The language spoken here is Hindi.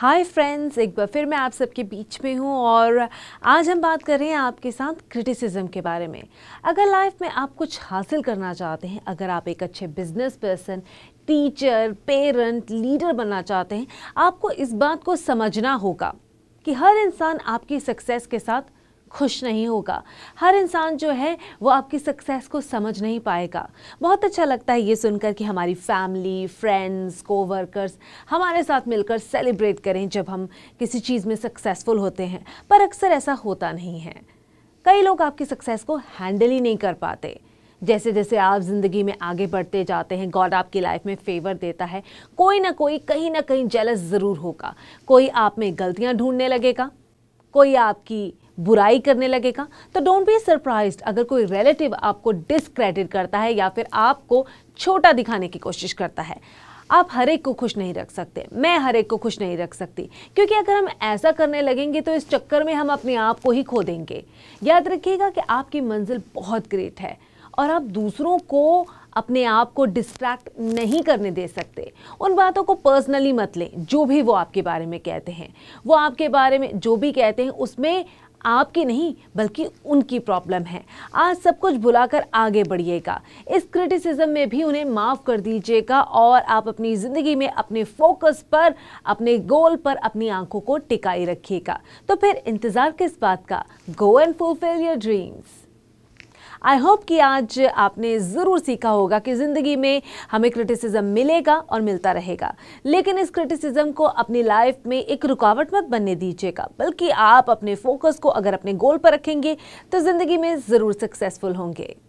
हाय फ्रेंड्स एक बार फिर मैं आप सबके बीच में हूँ और आज हम बात कर रहे हैं आपके साथ क्रिटिसिज्म के बारे में अगर लाइफ में आप कुछ हासिल करना चाहते हैं अगर आप एक अच्छे business person teacher parent leader बनना चाहते हैं आपको इस बात को समझना होगा कि हर इंसान आपकी सक्सेस के साथ खुश नहीं होगा हर इंसान जो है वो आपकी सक्सेस को समझ नहीं पाएगा बहुत अच्छा लगता है ये सुनकर कि हमारी फैमिली फ्रेंड्स कोवर्कर्स हमारे साथ मिलकर सेलिब्रेट करें जब हम किसी चीज़ में सक्सेसफुल होते हैं पर अक्सर ऐसा होता नहीं है कई लोग आपकी सक्सेस को हैंडल ही नहीं कर पाते जैसे जैसे आप ज़िंदगी में आगे बढ़ते जाते हैं गॉड आपकी लाइफ में फेवर देता है कोई ना कोई कहीं ना कहीं जेलस ज़रूर होगा कोई आप में गलतियाँ ढूंढने लगेगा कोई आपकी बुराई करने लगेगा तो डोंट बी सरप्राइज अगर कोई रिलेटिव आपको डिसक्रेडिट करता है या फिर आपको छोटा दिखाने की कोशिश करता है आप हर एक को खुश नहीं रख सकते मैं हर एक को खुश नहीं रख सकती क्योंकि अगर हम ऐसा करने लगेंगे तो इस चक्कर में हम अपने आप को ही खो देंगे याद रखिएगा कि आपकी मंजिल बहुत ग्रेट है और आप दूसरों को अपने आप को डिस्ट्रैक्ट नहीं करने दे सकते उन बातों को पर्सनली मत लें जो भी वो आपके बारे में कहते हैं वो आपके बारे में जो भी कहते हैं उसमें आपकी नहीं बल्कि उनकी प्रॉब्लम है आज सब कुछ भुलाकर आगे बढ़िएगा इस क्रिटिसिज्म में भी उन्हें माफ़ कर दीजिएगा और आप अपनी ज़िंदगी में अपने फोकस पर अपने गोल पर अपनी आंखों को टिकाई रखिएगा तो फिर इंतज़ार किस बात का go and fulfil your dreams I hope कि आज आपने ज़रूर सीखा होगा कि ज़िंदगी में हमें क्रिटिसिज्म मिलेगा और मिलता रहेगा लेकिन इस क्रिटिसिज्म को अपनी लाइफ में एक रुकावट मत बनने दीजिएगा बल्कि आप अपने फोकस को अगर अपने गोल पर रखेंगे तो ज़िंदगी में ज़रूर सक्सेसफुल होंगे